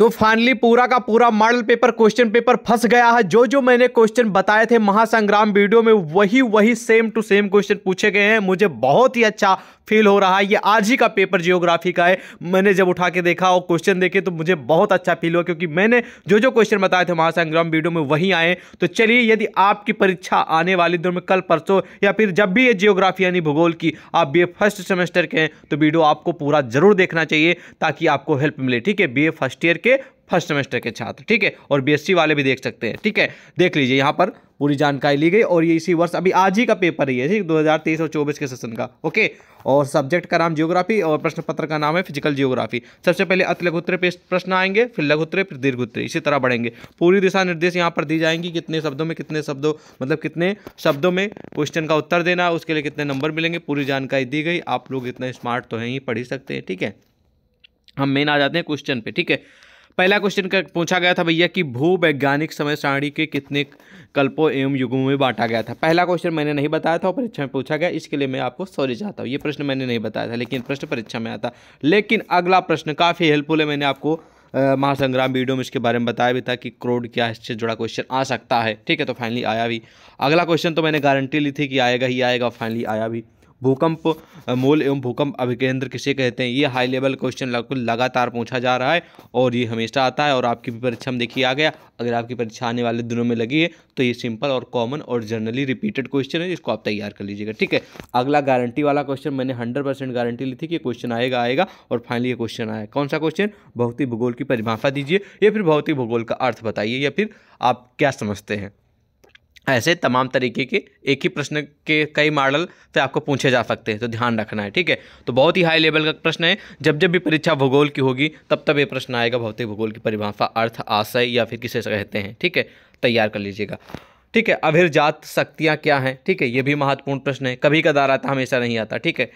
तो फाइनली पूरा का पूरा मॉडल पेपर क्वेश्चन पेपर फंस गया है जो जो मैंने क्वेश्चन बताए थे महासंग्राम वीडियो में वही वही सेम टू सेम क्वेश्चन पूछे गए हैं मुझे बहुत ही अच्छा फेल हो रहा है ये आज ही का पेपर जियोग्राफी का है मैंने जब उठा के देखा और क्वेश्चन देखे तो मुझे बहुत अच्छा फील हुआ क्योंकि मैंने जो जो क्वेश्चन बताए थे महासंग्राम वीडियो में वहीं आए तो चलिए यदि आपकी परीक्षा आने वाले दिनों में कल परसों या फिर जब भी ये जियोग्राफी यानी भूगोल की आप बी फर्स्ट सेमेस्टर के हैं तो वीडियो आपको पूरा जरूर देखना चाहिए ताकि आपको हेल्प मिले ठीक है बी फर्स्ट ईयर के फर्स्ट सेमेस्टर के छात्र ठीक है और बीएससी e वाले भी देख सकते हैं ठीक है देख लीजिए यहाँ पर पूरी जानकारी ली गई और ये इसी वर्ष अभी आज ही का पेपर ही है ठीक दो हज़ार तेईस और चौबीस के सेशन का ओके और सब्जेक्ट का नाम जियोग्राफी और प्रश्न पत्र का नाम है फिजिकल जियोग्राफी सबसे पहले अति लघु पे प्रश्न आएंगे फिर उत्तरे फिर उत्तरे इसी तरह बढ़ेंगे पूरी दिशा निर्देश यहाँ पर दी जाएंगी कितने शब्दों में कितने शब्दों मतलब कितने शब्दों में क्वेश्चन का उत्तर देना है उसके लिए कितने नंबर मिलेंगे पूरी जानकारी दी गई आप लोग इतना स्मार्ट तो हैं ही पढ़ ही सकते हैं ठीक है हम मेन आ जाते हैं क्वेश्चन पे ठीक है पहला क्वेश्चन पूछा गया था भैया कि भूवैज्ञानिक समय सारणी के कितने कल्पों एवं युगों में बांटा गया था पहला क्वेश्चन मैंने नहीं बताया था और परीक्षा में पूछा गया इसके लिए मैं आपको सॉरी चाहता हूँ ये प्रश्न मैंने नहीं बताया था लेकिन प्रश्न परीक्षा में आता लेकिन अगला प्रश्न काफ़ी हेल्पफुल है मैंने आपको महासंग्राम वीडियो में इसके बारे में बताया भी था कि क्रोड क्या इससे जुड़ा क्वेश्चन आ सकता है ठीक है तो फाइनली आया भी अगला क्वेश्चन तो मैंने गारंटी ली थी कि आएगा ही आएगा फाइनली आया भी भूकंप मूल एवं भूकंप अभिकेंद्र किसे कहते हैं ये हाई लेवल क्वेश्चन लगातार पूछा जा रहा है और ये हमेशा आता है और आपकी भी परीक्षा में देखिए आ गया अगर आपकी परीक्षा आने वाले दिनों में लगी है तो ये सिंपल और कॉमन और जनरली रिपीटेड क्वेश्चन है जिसको आप तैयार कर लीजिएगा ठीक है अगला गारंटी वाला क्वेश्चन मैंने हंड्रेड परसेंट गारंटी ली थी कि क्वेश्चन आएगा आएगा और फाइनली ये क्वेश्चन आया कौन सा क्वेश्चन भौतिक भूगोल की परिभाषा दीजिए या फिर भौतिक भूगोल का अर्थ बताइए या फिर आप क्या समझते हैं ऐसे तमाम तरीके के एक ही प्रश्न के कई मॉडल पे आपको पूछे जा सकते हैं तो ध्यान रखना है ठीक है तो बहुत ही हाई लेवल का प्रश्न है जब जब भी परीक्षा भूगोल की होगी तब तब ये प्रश्न आएगा भौतिक भूगोल की परिभाषा अर्थ आशय या फिर किसे कहते हैं ठीक है तैयार कर लीजिएगा ठीक है अभिर्जात शक्तियाँ क्या हैं ठीक है ये भी महत्वपूर्ण प्रश्न है कभी कदार आता हमेशा नहीं आता ठीक है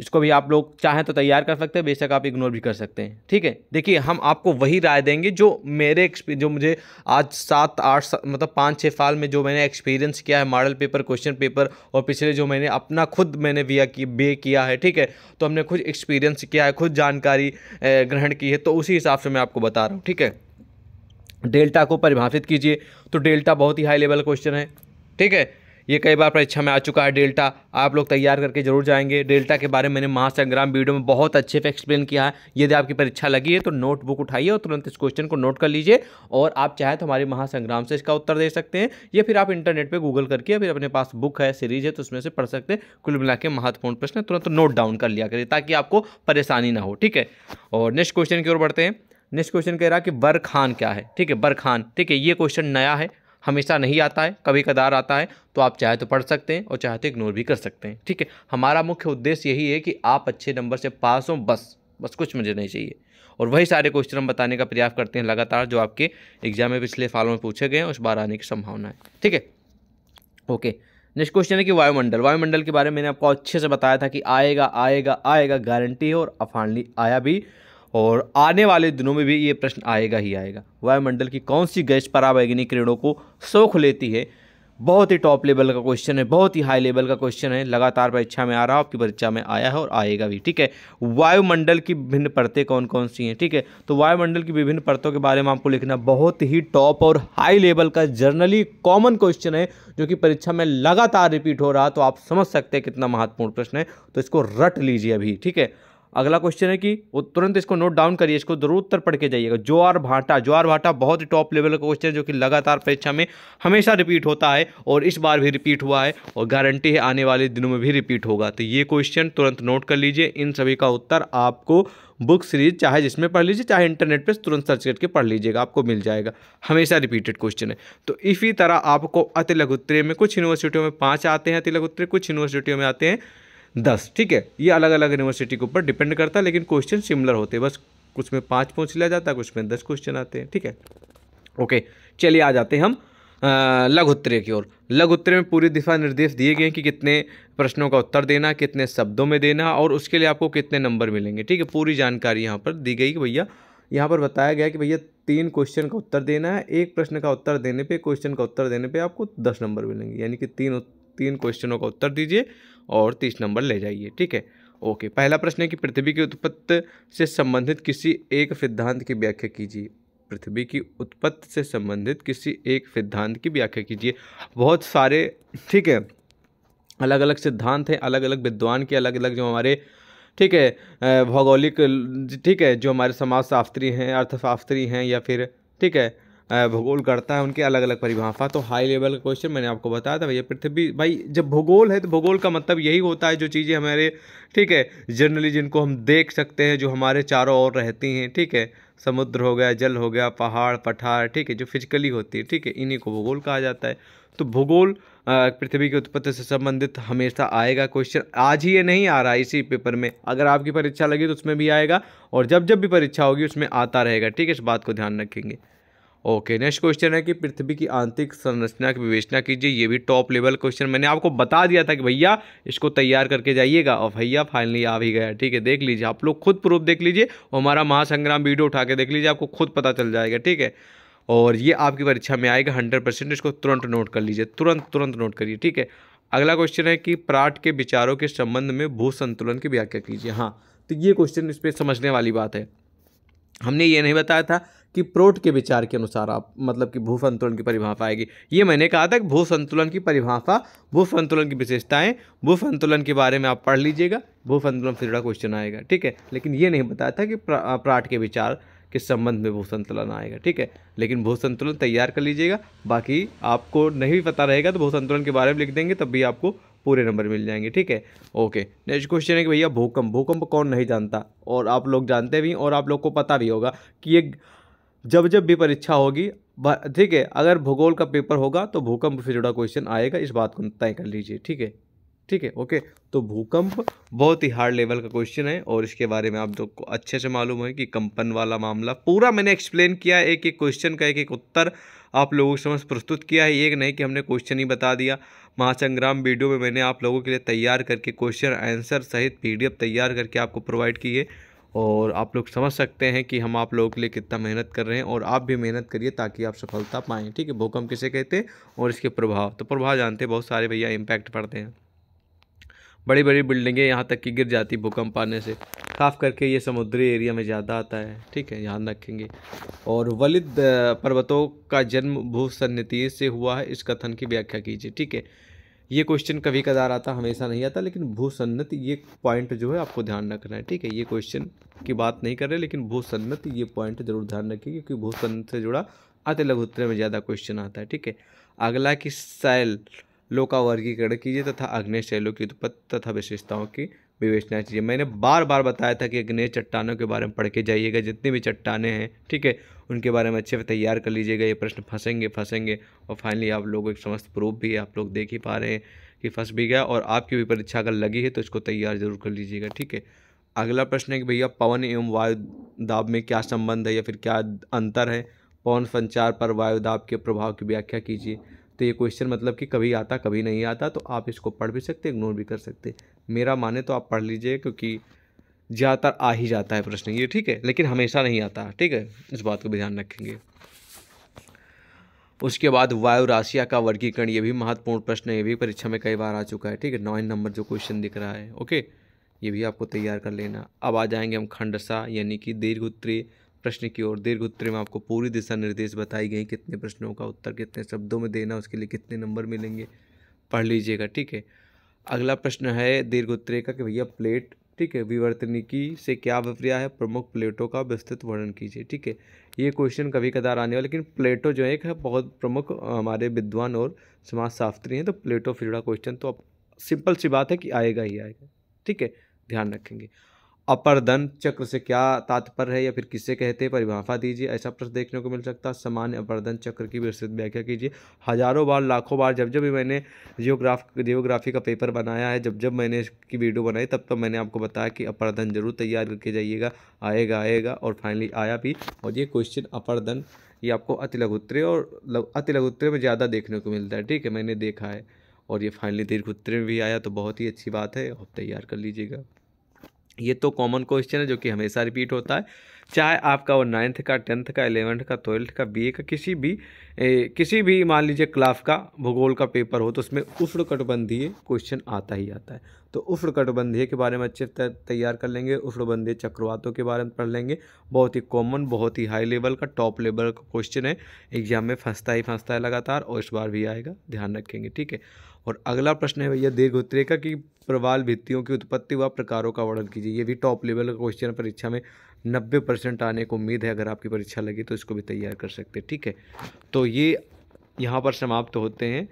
इसको भी आप लोग चाहें तो तैयार कर सकते हैं बेशक आप इग्नोर भी कर सकते हैं ठीक है देखिए हम आपको वही राय देंगे जो मेरे जो मुझे आज सात आठ सा, मतलब पाँच छः साल में जो मैंने एक्सपीरियंस किया है मॉडल पेपर क्वेश्चन पेपर और पिछले जो मैंने अपना खुद मैंने वी की बे किया है ठीक है तो हमने खुद एक्सपीरियंस किया है खुद जानकारी ग्रहण की है तो उसी हिसाब से मैं आपको बता रहा हूँ ठीक है डेल्टा को परिभाषित कीजिए तो डेल्टा बहुत ही हाई लेवल क्वेश्चन है ठीक है ये कई बार परीक्षा में आ चुका है डेल्टा आप लोग तैयार करके जरूर जाएंगे डेल्टा के बारे में मैंने महासंग्राम वीडियो में बहुत अच्छे से एक्सप्लेन किया है यदि आपकी परीक्षा लगी है तो नोटबुक उठाइए और तुरंत इस क्वेश्चन को नोट कर लीजिए और आप चाहे तो हमारे महासंग्राम से इसका उत्तर दे सकते हैं या फिर आप इंटरनेट पर गूगल करके या फिर अपने पास बुक है सीरीज है तो उसमें से पढ़ सकते हैं कुल मिला के महत्वपूर्ण प्रश्न तुरंत नोट डाउन कर लिया करिए ताकि आपको परेशानी ना हो ठीक है और नेक्स्ट क्वेश्चन की ओर बढ़ते हैं नेक्स्ट क्वेश्चन कह रहा है कि बर खान क्या है ठीक है बर खान ठीक है ये क्वेश्चन नया है हमेशा नहीं आता है कभी कदार आता है तो आप चाहे तो पढ़ सकते हैं और चाहे तो इग्नोर भी कर सकते हैं ठीक है हमारा मुख्य उद्देश्य यही है कि आप अच्छे नंबर से पास हों बस बस कुछ मुझे नहीं चाहिए और वही सारे क्वेश्चन हम बताने का प्रयास करते हैं लगातार जो आपके एग्जाम में पिछले सालों में पूछे गए हैं उस बार आने की संभावना है ठीक है ओके नेक्स्ट क्वेश्चन है कि वायुमंडल वायुमंडल के बारे में मैंने आपको अच्छे से बताया था कि आएगा आएगा आएगा गारंटी है और अफानली आया भी और आने वाले दिनों में भी ये प्रश्न आएगा ही आएगा वायुमंडल की कौन सी गैस परावैज्ञानिक किरणों को सोख लेती है बहुत ही टॉप लेवल का क्वेश्चन है बहुत ही हाई लेवल का क्वेश्चन है लगातार परीक्षा में आ रहा है आपकी परीक्षा में आया है और आएगा भी ठीक है वायुमंडल की विभिन्न परतें कौन कौन सी हैं ठीक है तो वायुमंडल की विभिन्न परतों के बारे में आपको लिखना बहुत ही टॉप और हाई लेवल का जर्नली कॉमन क्वेश्चन है जो कि परीक्षा में लगातार रिपीट हो रहा तो आप समझ सकते हैं कितना महत्वपूर्ण प्रश्न है तो इसको रट लीजिए अभी ठीक है अगला क्वेश्चन है कि वो तुरंत इसको नोट डाउन करिए इसको जरूर उत्तर पढ़ के जाइएगा ज्वार भाटा ज्वार भाटा बहुत ही टॉप लेवल का क्वेश्चन है जो कि लगातार परीक्षा में हमेशा रिपीट होता है और इस बार भी रिपीट हुआ है और गारंटी है आने वाले दिनों में भी रिपीट होगा तो ये क्वेश्चन तुरंत नोट कर लीजिए इन सभी का उत्तर आपको बुक सीरीज चाहे जिसमें पढ़ लीजिए चाहे इंटरनेट पर तुरंत सर्च करके पढ़ लीजिएगा आपको मिल जाएगा हमेशा रिपीटेड क्वेश्चन है तो इसी तरह आपको अति लघुत्तरीय में कुछ यूनिवर्सिटियों में पाँच आते हैं अति लघुत्तरीय कुछ यूनिवर्सिटियों में आते हैं दस ठीक है ये अलग अलग यूनिवर्सिटी के ऊपर डिपेंड करता है लेकिन क्वेश्चन सिमिलर होते हैं बस कुछ में पाँच पूछ लिया जाता है कुछ में दस क्वेश्चन आते हैं ठीक है ओके चलिए आ जाते हैं हम लघु की ओर लघु में पूरी दिशा निर्देश दिए गए हैं कि कितने प्रश्नों का उत्तर देना कितने शब्दों में देना और उसके लिए आपको कितने नंबर मिलेंगे ठीक है पूरी जानकारी यहाँ पर दी गई कि भैया यहाँ पर बताया गया कि भैया तीन क्वेश्चन का उत्तर देना है एक प्रश्न का उत्तर देने पे क्वेश्चन का उत्तर देने पे आपको दस नंबर मिलेंगे यानी कि तीन तीन क्वेश्चनों का उत्तर दीजिए और तीस नंबर ले जाइए ठीक है ओके पहला प्रश्न है कि पृथ्वी की उत्पत्ति से संबंधित किसी एक सिद्धांत की व्याख्या कीजिए पृथ्वी की उत्पत्ति से संबंधित किसी एक सिद्धांत की व्याख्या कीजिए बहुत सारे ठीक है अलग अलग सिद्धांत हैं अलग अलग विद्वान के अलग अलग जो हमारे ठीक है भौगोलिक ठीक है जो हमारे समाजशास्त्री हैं अर्थशास्त्री हैं या फिर ठीक है भूगोल करता है उनके अलग अलग परिभाषा तो हाई लेवल का क्वेश्चन मैंने आपको बताया था भैया पृथ्वी भाई जब भूगोल है तो भूगोल का मतलब यही होता है जो चीज़ें हमारे ठीक है जनरली जिनको हम देख सकते हैं जो हमारे चारों ओर रहती हैं ठीक है समुद्र हो गया जल हो गया पहाड़ पठार ठीक है जो फिजिकली होती है ठीक है इन्हीं को भूगोल कहा जाता है तो भूगोल पृथ्वी की उत्पत्ति से संबंधित हमेशा आएगा क्वेश्चन आज ही ये नहीं आ रहा इसी पेपर में अगर आपकी परीक्षा लगी तो उसमें भी आएगा और जब जब भी परीक्षा होगी उसमें आता रहेगा ठीक है इस बात को ध्यान रखेंगे ओके नेक्स्ट क्वेश्चन है कि पृथ्वी की आंतरिक संरचना की विवेचना कीजिए ये भी टॉप लेवल क्वेश्चन मैंने आपको बता दिया था कि भैया इसको तैयार करके जाइएगा और भैया फाइनली आ भी गया ठीक है देख लीजिए आप लोग खुद प्रूफ देख लीजिए और हमारा महासंग्राम वीडियो उठा के देख लीजिए आपको खुद पता चल जाएगा ठीक है और ये आपकी परीक्षा में आएगा हंड्रेड परसेंट इसको तुरंत नोट कर लीजिए तुरंत तुरंत नोट करिए ठीक है अगला क्वेश्चन है कि प्राट के विचारों के संबंध में भू संतुलन की व्याख्या कीजिए हाँ तो ये क्वेश्चन इस पर समझने वाली बात है हमने ये नहीं बताया था कि प्रोट के विचार के अनुसार आप मतलब कि भू संतुलन की परिभाषा आएगी ये मैंने कहा था कि भू संतुलन की परिभाषा भू संतुलन की विशेषताएं भू संतुलन के बारे में आप पढ़ लीजिएगा भू संतुलन से जुड़ा क्वेश्चन आएगा ठीक है लेकिन ये नहीं बताया था कि प्रा, प्राट के विचार के संबंध में भू संतुलन आएगा ठीक है लेकिन भू संतुलन तैयार कर लीजिएगा बाकी आपको नहीं पता रहेगा तो भू संतुलन के बारे में लिख देंगे तब भी आपको पूरे नंबर मिल जाएंगे ठीक है ओके नेक्स्ट क्वेश्चन है कि भैया भूकंप भूकंप कौन नहीं जानता और आप लोग जानते भी और आप लोग को पता भी होगा कि ये जब जब भी परीक्षा होगी ठीक है अगर भूगोल का पेपर होगा तो भूकंप से जुड़ा क्वेश्चन आएगा इस बात को तय कर लीजिए ठीक है ठीक है ओके तो भूकंप बहुत ही हार्ड लेवल का क्वेश्चन है और इसके बारे में आप लोग को अच्छे से मालूम है कि कंपन वाला मामला पूरा मैंने एक्सप्लेन किया है एक एक क्वेश्चन का एक एक उत्तर आप लोगों के समझ प्रस्तुत किया है एक नहीं कि हमने क्वेश्चन ही बता दिया महासंग्राम वीडियो में मैंने आप लोगों के लिए तैयार करके क्वेश्चन आंसर सहित पी तैयार करके आपको प्रोवाइड की है और आप लोग समझ सकते हैं कि हम आप लोगों के लिए कितना मेहनत कर रहे हैं और आप भी मेहनत करिए ताकि आप सफलता पाएँ ठीक है भूकंप किसे कहते हैं और इसके प्रभाव तो प्रभाव जानते हैं बहुत सारे भैया इम्पैक्ट पड़ते हैं बड़ी बड़ी बिल्डिंगें यहाँ तक कि गिर जाती भूकंप आने से खास करके ये समुद्री एरिया में ज़्यादा आता है ठीक है ध्यान रखेंगे और वलिद पर्वतों का जन्म भूसन्नति से हुआ है इस कथन की व्याख्या कीजिए ठीक है ये क्वेश्चन कभी कदार आता हमेशा नहीं आता लेकिन भूसन्नति ये पॉइंट जो है आपको ध्यान रखना है ठीक है ये क्वेश्चन की बात नहीं कर रहे लेकिन भूसन्नत ये पॉइंट जरूर ध्यान रखिए क्योंकि भूसन्नत से जुड़ा अति लघुत्तर में ज़्यादा क्वेश्चन आता है ठीक है अगला कि सैल लोकावर्गीकरण वर्गीकरण कीजिए तथा अग्नेश शैलों की उत्पत्ति तथा विशेषताओं की विवेचना चाहिए मैंने बार बार बताया था कि अग्नेय चट्टानों के बारे में पढ़ के जाइएगा जितनी भी चट्टाने हैं ठीक है उनके बारे में अच्छे से तैयार कर लीजिएगा ये प्रश्न फंसेंगे फंसेंगे और फाइनली आप लोगों एक समस्त प्रूफ भी आप लोग देख ही पा रहे हैं कि फंस भी गया और आपकी भी परीक्षा अगर लगी है तो इसको तैयार जरूर कर लीजिएगा ठीक है अगला प्रश्न है कि भैया पवन एवं वायु दाब में क्या संबंध है या फिर क्या अंतर है पवन संचार पर वायु दाब के प्रभाव की व्याख्या कीजिए तो ये क्वेश्चन मतलब कि कभी आता कभी नहीं आता तो आप इसको पढ़ भी सकते इग्नोर भी कर सकते मेरा माने तो आप पढ़ लीजिए क्योंकि ज़्यादातर आ ही जाता है प्रश्न ये ठीक है लेकिन हमेशा नहीं आता ठीक है इस बात को भी ध्यान रखेंगे उसके बाद वायु राशिया का वर्गीकरण ये भी महत्वपूर्ण प्रश्न है ये भी परीक्षा में कई बार आ चुका है ठीक है नौ नंबर जो क्वेश्चन दिख रहा है ओके ये भी आपको तैयार कर लेना अब आ जाएंगे हम खंडसा यानी कि दीर्घ उत्तरी प्रश्न की ओर दीर्घ उत्तर में आपको पूरी दिशा निर्देश बताई गई कितने प्रश्नों का उत्तर कितने शब्दों में देना उसके लिए कितने नंबर मिलेंगे पढ़ लीजिएगा ठीक है अगला प्रश्न है दीर्घ उत्तरे का कि भैया प्लेट ठीक है विवर्तनिकी से क्या अभिप्रिया है प्रमुख प्लेटों का विस्तृत वर्णन कीजिए ठीक है ये क्वेश्चन कभी कदार आने वाला लेकिन प्लेटो जो है एक है बहुत प्रमुख हमारे विद्वान और समाज शास्त्री हैं तो प्लेटो फिर जुड़ा क्वेश्चन तो अब सिंपल सी बात है कि आएगा ही आएगा ठीक है ध्यान रखेंगे अपरदन चक्र से क्या तात्पर्य है या फिर किससे कहते हैं परिभाषा दीजिए ऐसा प्रश्न देखने को मिल सकता है सामान्य अपरदन चक्र की विस्तृत व्याख्या कीजिए हजारों बार लाखों बार जब जब भी मैंने जियोग्राफ जियोग्राफी का पेपर बनाया है जब जब मैंने इसकी वीडियो बनाई तब तब तो मैंने आपको बताया कि अपरदन जरूर तैयार करके जाइएगा आएगा आएगा और फाइनली आया भी और ये क्वेश्चन अपरदन ये आपको अति लघुत्तरे और अति लघुत्तरे में ज़्यादा देखने को मिलता है ठीक है मैंने देखा है और ये फाइनली दीर्घ उत्तरे में भी आया तो बहुत ही अच्छी बात है आप तैयार कर लीजिएगा ये तो कॉमन क्वेश्चन है जो कि हमेशा रिपीट होता है चाहे आपका वो नाइन्थ का टेंथ का एलेवेंथ का ट्वेल्थ का बीए का किसी भी ए, किसी भी मान लीजिए क्लास का भूगोल का पेपर हो तो उसमें उष्णकटबंधीय क्वेश्चन आता ही आता है तो उष्णकटबंधीय के बारे में अच्छे तैयार कर लेंगे उष्णबंधीय चक्रवातों के बारे में पढ़ लेंगे बहुत ही कॉमन बहुत ही हाई लेवल का टॉप लेवल का क्वेश्चन है एग्जाम में फंसता ही फंसता है लगातार और इस बार भी आएगा ध्यान रखेंगे ठीक है और अगला प्रश्न है भैया उत्तरेखा की प्रवाल भित्तियों की उत्पत्ति व प्रकारों का वर्णन कीजिए ये भी टॉप लेवल का क्वेश्चन परीक्षा में नब्बे परसेंट आने को उम्मीद है अगर आपकी परीक्षा लगी तो इसको भी तैयार कर सकते हैं ठीक है तो ये यहाँ पर समाप्त होते हैं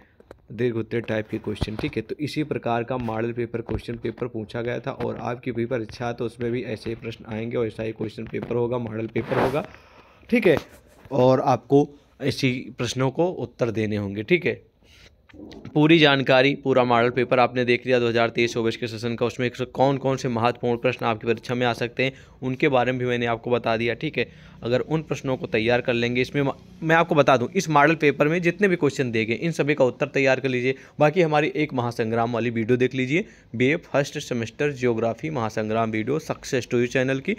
दीर्घोत्तर टाइप के क्वेश्चन ठीक है तो इसी प्रकार का मॉडल पेपर क्वेश्चन पेपर पूछा गया था और आपकी भी परीक्षा है तो उसमें भी ऐसे ही प्रश्न आएंगे और ऐसा ही क्वेश्चन पेपर होगा मॉडल पेपर होगा ठीक है और आपको ऐसी प्रश्नों को उत्तर देने होंगे ठीक है पूरी जानकारी पूरा मॉडल पेपर आपने देख लिया 2023 हज़ार तेईस के सेशन का उसमें कौन कौन से महत्वपूर्ण प्रश्न आपकी परीक्षा में आ सकते हैं उनके बारे में भी मैंने आपको बता दिया ठीक है अगर उन प्रश्नों को तैयार कर लेंगे इसमें मैं आपको बता दूं इस मॉडल पेपर में जितने भी क्वेश्चन दिए गए इन सभी का उत्तर तैयार कर लीजिए बाकी हमारी एक महासंग्राम वाली वीडियो देख लीजिए बी फर्स्ट सेमेस्टर जियोग्राफी महासंग्राम वीडियो सक्सेस टू चैनल की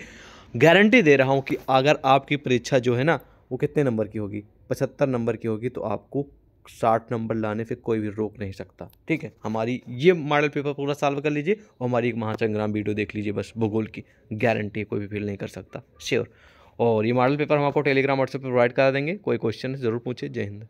गारंटी दे रहा हूँ कि अगर आपकी परीक्षा जो है ना वो कितने नंबर की होगी पचहत्तर नंबर की होगी तो आपको साठ नंबर लाने से कोई भी रोक नहीं सकता ठीक है हमारी ये मॉडल पेपर पूरा सॉल्व कर लीजिए और हमारी एक महासंग्राम वीडियो देख लीजिए बस भूगोल की गारंटी कोई भी फील नहीं कर सकता श्योर और ये मॉडल पेपर हम आपको टेलीग्राम व्हाट्सएप पर प्रोवाइड करा देंगे कोई क्वेश्चन ज़रूर पूछे जय हिंद